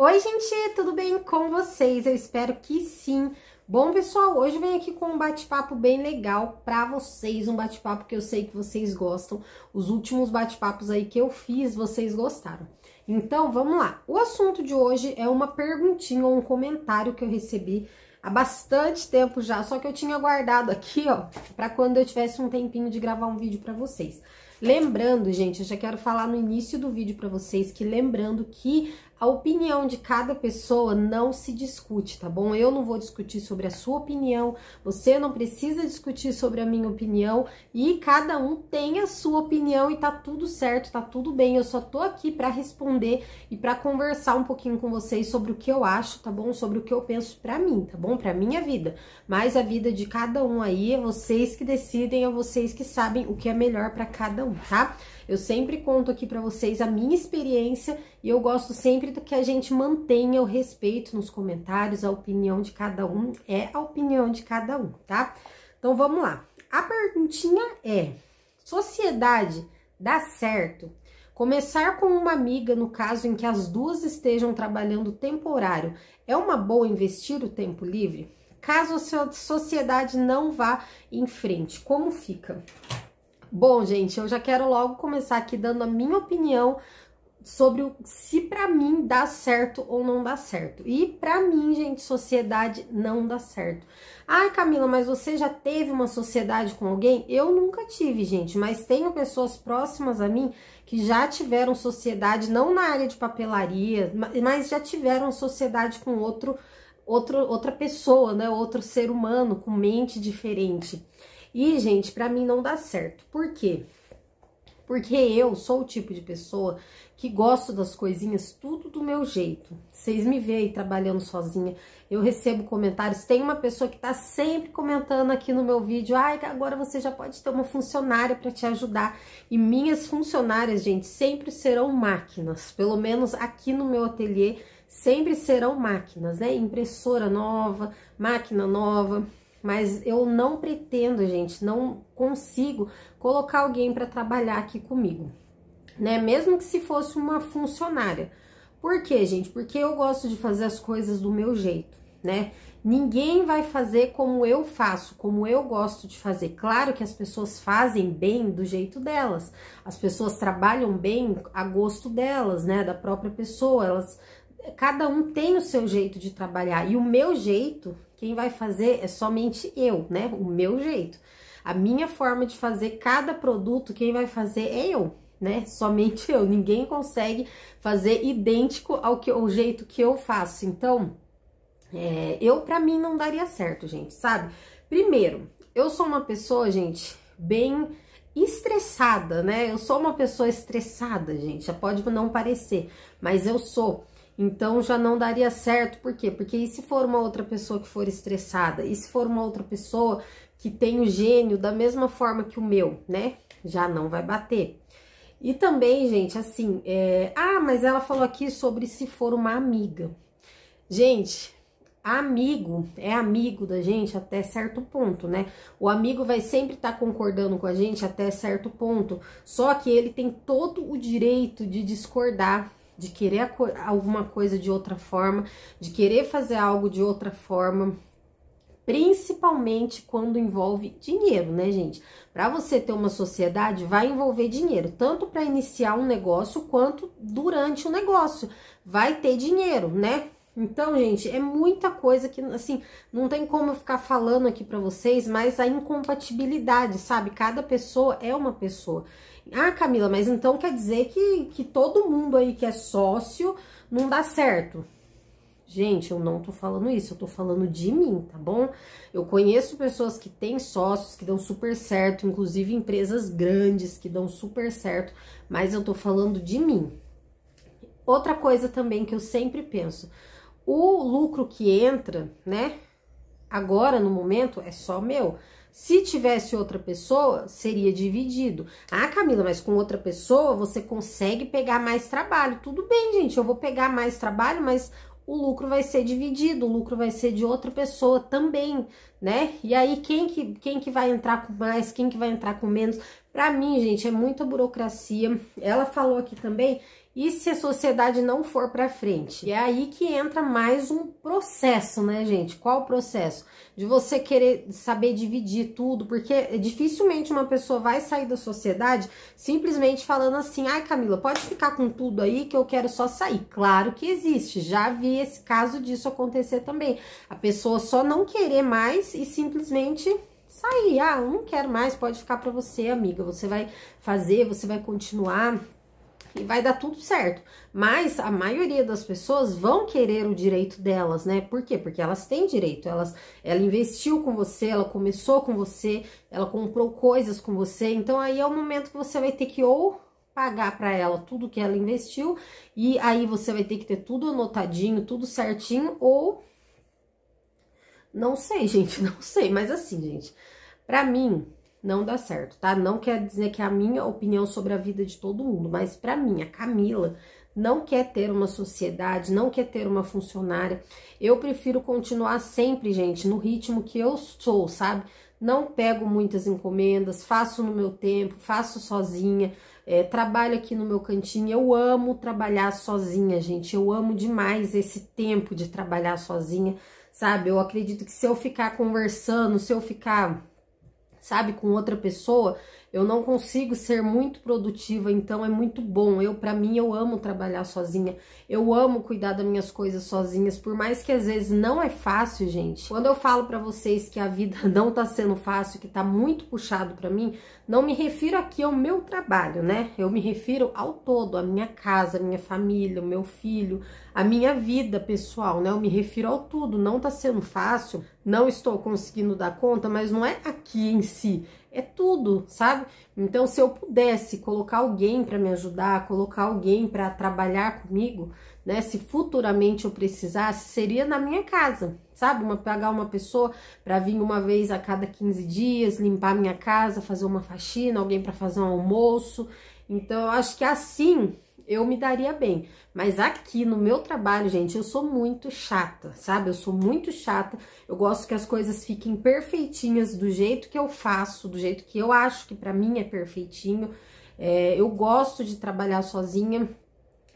Oi, gente, tudo bem com vocês? Eu espero que sim. Bom, pessoal, hoje eu venho aqui com um bate-papo bem legal para vocês, um bate-papo que eu sei que vocês gostam. Os últimos bate-papos aí que eu fiz, vocês gostaram. Então, vamos lá. O assunto de hoje é uma perguntinha ou um comentário que eu recebi há bastante tempo já, só que eu tinha guardado aqui, ó, para quando eu tivesse um tempinho de gravar um vídeo para vocês. Lembrando, gente, eu já quero falar no início do vídeo para vocês que lembrando que a opinião de cada pessoa não se discute, tá bom? Eu não vou discutir sobre a sua opinião, você não precisa discutir sobre a minha opinião e cada um tem a sua opinião e tá tudo certo, tá tudo bem. Eu só tô aqui para responder e para conversar um pouquinho com vocês sobre o que eu acho, tá bom? Sobre o que eu penso para mim, tá bom? Para minha vida. Mas a vida de cada um aí é vocês que decidem, é vocês que sabem o que é melhor para cada um, tá? Eu sempre conto aqui para vocês a minha experiência e eu gosto sempre que a gente mantenha o respeito nos comentários, a opinião de cada um é a opinião de cada um, tá? Então vamos lá. A perguntinha é: sociedade dá certo? Começar com uma amiga, no caso em que as duas estejam trabalhando temporário, é uma boa investir o tempo livre? Caso a sociedade não vá em frente, como fica? Bom, gente, eu já quero logo começar aqui dando a minha opinião sobre o, se para mim dá certo ou não dá certo. E para mim, gente, sociedade não dá certo. Ai, Camila, mas você já teve uma sociedade com alguém? Eu nunca tive, gente, mas tenho pessoas próximas a mim que já tiveram sociedade não na área de papelaria, mas já tiveram sociedade com outro outro outra pessoa, né, outro ser humano com mente diferente. E, gente, para mim não dá certo. Por quê? Porque eu sou o tipo de pessoa que gosto das coisinhas tudo do meu jeito. Vocês me veem trabalhando sozinha, eu recebo comentários. Tem uma pessoa que tá sempre comentando aqui no meu vídeo, ai, agora você já pode ter uma funcionária para te ajudar. E minhas funcionárias, gente, sempre serão máquinas, pelo menos aqui no meu ateliê, sempre serão máquinas, né? Impressora nova, máquina nova, mas eu não pretendo, gente, não consigo colocar alguém para trabalhar aqui comigo, né? Mesmo que se fosse uma funcionária. Por quê, gente? Porque eu gosto de fazer as coisas do meu jeito, né? Ninguém vai fazer como eu faço, como eu gosto de fazer. Claro que as pessoas fazem bem do jeito delas. As pessoas trabalham bem a gosto delas, né? Da própria pessoa. Elas cada um tem o seu jeito de trabalhar e o meu jeito, quem vai fazer é somente eu, né? O meu jeito. A minha forma de fazer cada produto, quem vai fazer é eu, né? Somente eu. Ninguém consegue fazer idêntico ao que o jeito que eu faço. Então, é, eu para mim não daria certo, gente, sabe? Primeiro, eu sou uma pessoa, gente, bem estressada, né? Eu sou uma pessoa estressada, gente. Já pode não parecer, mas eu sou. Então já não daria certo, por quê? Porque e se for uma outra pessoa que for estressada? E se for uma outra pessoa que tem o gênio da mesma forma que o meu, né? Já não vai bater. E também, gente, assim, é... ah, mas ela falou aqui sobre se for uma amiga. Gente, amigo é amigo da gente até certo ponto, né? O amigo vai sempre estar tá concordando com a gente até certo ponto, só que ele tem todo o direito de discordar de querer alguma coisa de outra forma, de querer fazer algo de outra forma, principalmente quando envolve dinheiro, né, gente? Para você ter uma sociedade, vai envolver dinheiro, tanto para iniciar um negócio quanto durante o negócio. Vai ter dinheiro, né? Então, gente, é muita coisa que, assim, não tem como eu ficar falando aqui para vocês, mas a incompatibilidade, sabe? Cada pessoa é uma pessoa. Ah, Camila, mas então quer dizer que, que todo mundo aí que é sócio não dá certo. Gente, eu não tô falando isso, eu tô falando de mim, tá bom? Eu conheço pessoas que têm sócios que dão super certo, inclusive empresas grandes que dão super certo, mas eu tô falando de mim. Outra coisa também que eu sempre penso, o lucro que entra, né? Agora no momento é só meu. Se tivesse outra pessoa, seria dividido. Ah, Camila, mas com outra pessoa você consegue pegar mais trabalho. Tudo bem, gente, eu vou pegar mais trabalho, mas o lucro vai ser dividido, o lucro vai ser de outra pessoa também, né? E aí quem que, quem que vai entrar com mais, quem que vai entrar com menos? Para mim, gente, é muita burocracia. Ela falou aqui também e se a sociedade não for para frente? E é aí que entra mais um processo, né, gente? Qual o processo? De você querer saber dividir tudo, porque dificilmente uma pessoa vai sair da sociedade simplesmente falando assim: ai, Camila, pode ficar com tudo aí que eu quero só sair. Claro que existe, já vi esse caso disso acontecer também. A pessoa só não querer mais e simplesmente sair. Ah, não quero mais, pode ficar para você, amiga. Você vai fazer, você vai continuar e vai dar tudo certo. Mas a maioria das pessoas vão querer o direito delas, né? Por quê? Porque elas têm direito, elas, ela investiu com você, ela começou com você, ela comprou coisas com você, então aí é o momento que você vai ter que ou pagar para ela tudo que ela investiu e aí você vai ter que ter tudo anotadinho, tudo certinho ou não sei, gente, não sei, mas assim, gente, para mim não dá certo, tá? Não quer dizer que é a minha opinião sobre a vida de todo mundo, mas para mim, a Camila não quer ter uma sociedade, não quer ter uma funcionária. Eu prefiro continuar sempre, gente, no ritmo que eu sou, sabe? Não pego muitas encomendas, faço no meu tempo, faço sozinha, é, trabalho aqui no meu cantinho. Eu amo trabalhar sozinha, gente. Eu amo demais esse tempo de trabalhar sozinha, sabe? Eu acredito que se eu ficar conversando, se eu ficar sabe, com outra pessoa, eu não consigo ser muito produtiva, então é muito bom. Eu, para mim, eu amo trabalhar sozinha. Eu amo cuidar das minhas coisas sozinhas, por mais que às vezes não é fácil, gente. Quando eu falo para vocês que a vida não tá sendo fácil, que tá muito puxado para mim, não me refiro aqui ao meu trabalho, né? Eu me refiro ao todo, à minha casa, à minha família, ao meu filho, à minha vida pessoal, né? Eu me refiro ao tudo. Não tá sendo fácil, não estou conseguindo dar conta, mas não é aqui em si, é tudo, sabe? Então, se eu pudesse colocar alguém para me ajudar, colocar alguém para trabalhar comigo, né? Se futuramente eu precisasse, seria na minha casa, sabe? Uma, pagar uma pessoa para vir uma vez a cada 15 dias, limpar minha casa, fazer uma faxina, alguém para fazer um almoço. Então, eu acho que assim eu me daria bem. Mas aqui no meu trabalho, gente, eu sou muito chata, sabe? Eu sou muito chata. Eu gosto que as coisas fiquem perfeitinhas do jeito que eu faço, do jeito que eu acho que para mim é perfeitinho. É, eu gosto de trabalhar sozinha,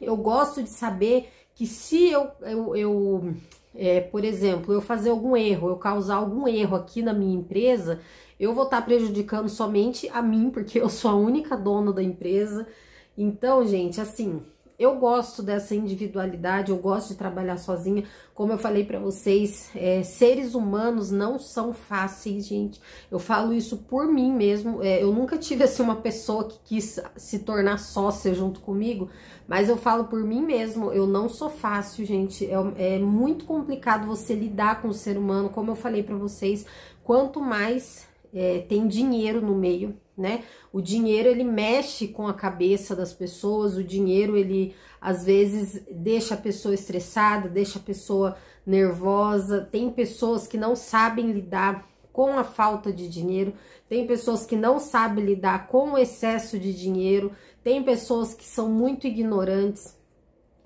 eu gosto de saber que se eu, eu, eu é, por exemplo, eu fazer algum erro, eu causar algum erro aqui na minha empresa, eu vou estar tá prejudicando somente a mim, porque eu sou a única dona da empresa. Então, gente, assim, eu gosto dessa individualidade, eu gosto de trabalhar sozinha. Como eu falei para vocês, é, seres humanos não são fáceis, gente. Eu falo isso por mim mesmo. É, eu nunca tive assim uma pessoa que quis se tornar sócia junto comigo, mas eu falo por mim mesmo. Eu não sou fácil, gente. É, é muito complicado você lidar com o ser humano. Como eu falei para vocês, quanto mais é, tem dinheiro no meio, né? O dinheiro ele mexe com a cabeça das pessoas, o dinheiro ele às vezes deixa a pessoa estressada, deixa a pessoa nervosa. Tem pessoas que não sabem lidar com a falta de dinheiro, tem pessoas que não sabem lidar com o excesso de dinheiro, tem pessoas que são muito ignorantes.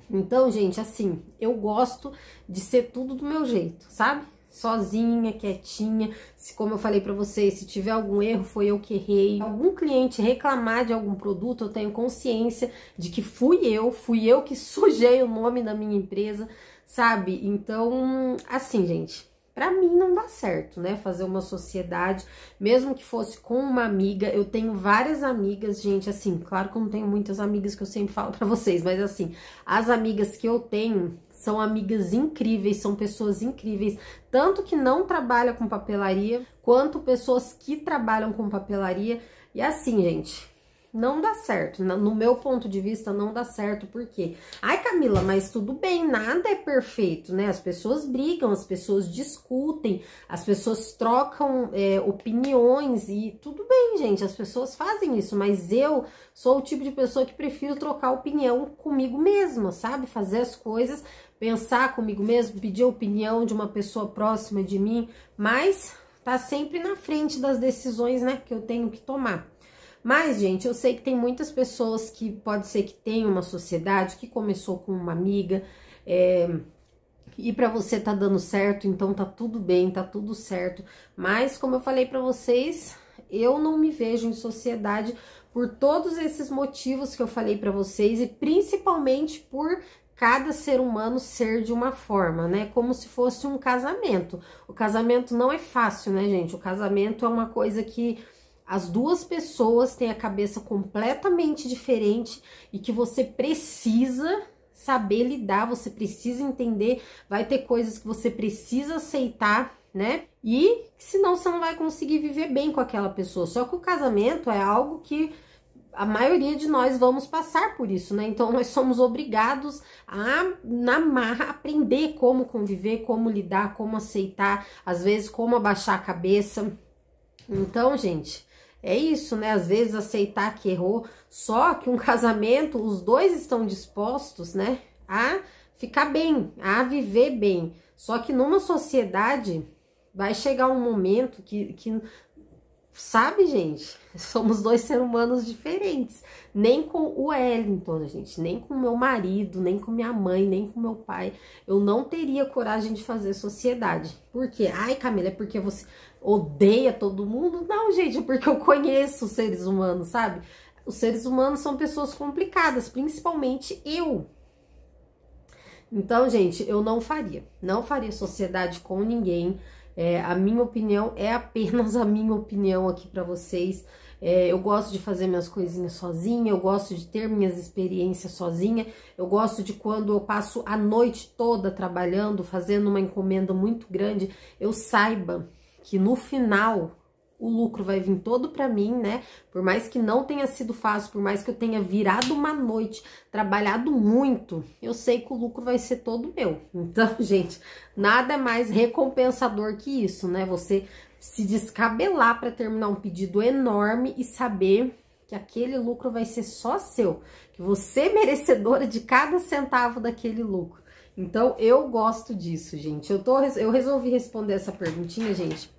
Então, gente, assim, eu gosto de ser tudo do meu jeito, sabe? sozinha, quietinha. Se, como eu falei para vocês, se tiver algum erro, foi eu que errei. Algum cliente reclamar de algum produto, eu tenho consciência de que fui eu, fui eu que sujei o nome da minha empresa, sabe? Então, assim, gente, para mim não dá certo, né? Fazer uma sociedade, mesmo que fosse com uma amiga. Eu tenho várias amigas, gente, assim, claro que eu não tenho muitas amigas que eu sempre falo para vocês, mas assim, as amigas que eu tenho, são amigas incríveis, são pessoas incríveis, tanto que não trabalha com papelaria, quanto pessoas que trabalham com papelaria. E assim, gente, não dá certo. No meu ponto de vista, não dá certo, porque. Ai, Camila, mas tudo bem, nada é perfeito, né? As pessoas brigam, as pessoas discutem, as pessoas trocam é, opiniões e tudo bem gente, as pessoas fazem isso, mas eu sou o tipo de pessoa que prefiro trocar opinião comigo mesma, sabe? Fazer as coisas, pensar comigo mesmo, pedir opinião de uma pessoa próxima de mim, mas tá sempre na frente das decisões, né, que eu tenho que tomar. Mas, gente, eu sei que tem muitas pessoas que pode ser que tenham uma sociedade que começou com uma amiga, é, e para você tá dando certo, então tá tudo bem, tá tudo certo. Mas como eu falei para vocês, eu não me vejo em sociedade por todos esses motivos que eu falei para vocês e principalmente por cada ser humano ser de uma forma, né? Como se fosse um casamento. O casamento não é fácil, né, gente? O casamento é uma coisa que as duas pessoas têm a cabeça completamente diferente e que você precisa saber lidar, você precisa entender, vai ter coisas que você precisa aceitar, né? E senão você não vai conseguir viver bem com aquela pessoa. Só que o casamento é algo que a maioria de nós vamos passar por isso, né? Então nós somos obrigados a namar aprender como conviver, como lidar, como aceitar, às vezes como abaixar a cabeça. Então, gente, é isso, né? Às vezes aceitar que errou, só que um casamento, os dois estão dispostos, né, a ficar bem, a viver bem. Só que numa sociedade Vai chegar um momento que, que sabe, gente, somos dois seres humanos diferentes. Nem com o Wellington, gente, nem com meu marido, nem com minha mãe, nem com meu pai, eu não teria coragem de fazer sociedade. Por quê? Ai, Camila, é porque você odeia todo mundo? Não, gente, é porque eu conheço os seres humanos, sabe? Os seres humanos são pessoas complicadas, principalmente eu. Então, gente, eu não faria. Não faria sociedade com ninguém é, a minha opinião é apenas a minha opinião aqui para vocês. É, eu gosto de fazer minhas coisinhas sozinha, eu gosto de ter minhas experiências sozinha, eu gosto de quando eu passo a noite toda trabalhando, fazendo uma encomenda muito grande, eu saiba que no final o lucro vai vir todo para mim, né? Por mais que não tenha sido fácil, por mais que eu tenha virado uma noite, trabalhado muito, eu sei que o lucro vai ser todo meu. Então, gente, nada mais recompensador que isso, né? Você se descabelar para terminar um pedido enorme e saber que aquele lucro vai ser só seu, que você é merecedora de cada centavo daquele lucro. Então, eu gosto disso, gente. Eu, tô, eu resolvi responder essa perguntinha, gente.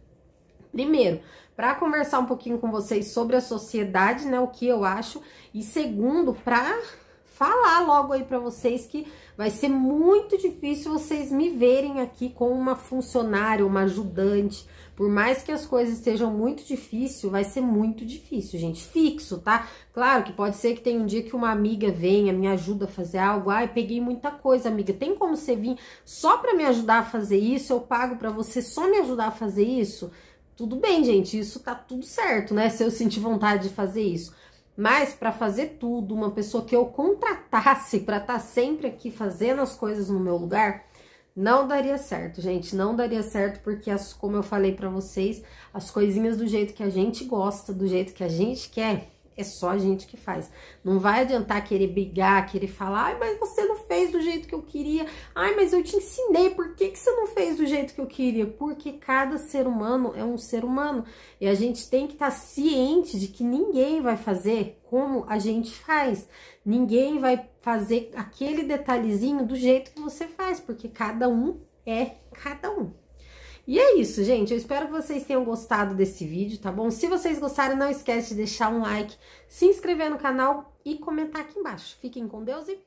Primeiro, para conversar um pouquinho com vocês sobre a sociedade, né, o que eu acho, e segundo, para falar logo aí para vocês que vai ser muito difícil vocês me verem aqui com uma funcionária, uma ajudante. Por mais que as coisas estejam muito difícil, vai ser muito difícil, gente. Fixo, tá? Claro que pode ser que tenha um dia que uma amiga venha, me ajuda a fazer algo. Ai, peguei muita coisa, amiga. Tem como você vir só para me ajudar a fazer isso? Eu pago para você só me ajudar a fazer isso? Tudo bem, gente, isso tá tudo certo, né? Se eu sentir vontade de fazer isso. Mas para fazer tudo, uma pessoa que eu contratasse para estar tá sempre aqui fazendo as coisas no meu lugar, não daria certo, gente. Não daria certo porque, as, como eu falei para vocês, as coisinhas do jeito que a gente gosta, do jeito que a gente quer, é só a gente que faz. Não vai adiantar querer brigar, querer falar, ai, mas você não fez do jeito que eu queria, ai, mas eu te ensinei, por que, que você não fez do jeito que eu queria? Porque cada ser humano é um ser humano e a gente tem que estar tá ciente de que ninguém vai fazer como a gente faz. Ninguém vai fazer aquele detalhezinho do jeito que você faz, porque cada um é cada um. E é isso, gente. Eu espero que vocês tenham gostado desse vídeo, tá bom? Se vocês gostaram, não esquece de deixar um like, se inscrever no canal e comentar aqui embaixo. Fiquem com Deus e